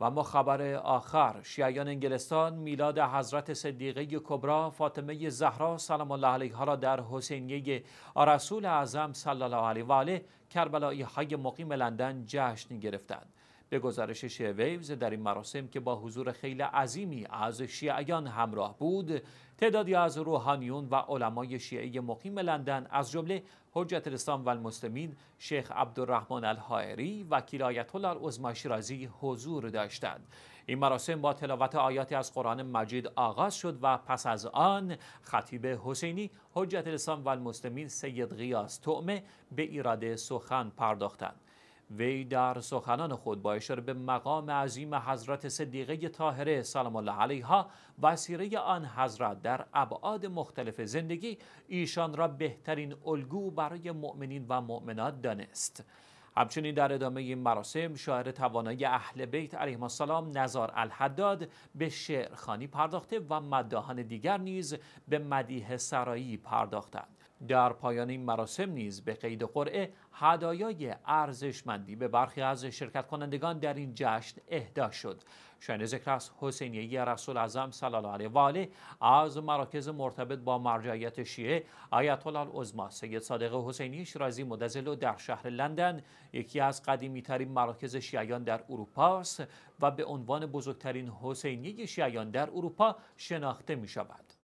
و اما خبر آخر شیعیان انگلستان میلاد حضرت صدیقه کبرا فاطمه زهرا سلام الله علیها را در حسینیه رسول اعظم صلی الله علیه و آله کربلایی های مقیم لندن جشن گرفتند به گزارش شیعه در این مراسم که با حضور خیلی عظیمی از شیعیان همراه بود تعدادی از روحانیون و علمای شیعی مقیم لندن از جمله حجت الاسلام و شیخ عبدالرحمن الحائری و کلایت الله شیرازی حضور داشتند این مراسم با تلاوت آیاتی از قرآن مجید آغاز شد و پس از آن خطیب حسینی حجت الاسلام و سید غیاس تعمه به ایراد سخن پرداختند وی در سخنان خود با اشاره به مقام عظیم حضرت صدیقه طاهره سلام الله علیها و آن حضرت در ابعاد مختلف زندگی ایشان را بهترین الگو برای مؤمنین و مؤمنات دانست همچنین در ادامه این مراسم شاعر توانای اهل بیت علیهم السلام نزار الحداد به شعرخانی پرداخته و مداهان دیگر نیز به مدیه سرایی پرداختند در پایان این مراسم نیز به قید قرعه هدایای ارزشمندی به برخی از شرکت کنندگان در این جشن اهدا شد شاین ذکر از حسینیه رسول اعظم صلی الله علیه و آله از مراکز مرتبط با مرجعیت شیعه آیت الله العظما سید صادق حسینی شیرازی مدزلو در شهر لندن یکی از قدیمی ترین مراکز شیعیان در اروپا است و به عنوان بزرگترین حسینیه شیعیان در اروپا شناخته می شود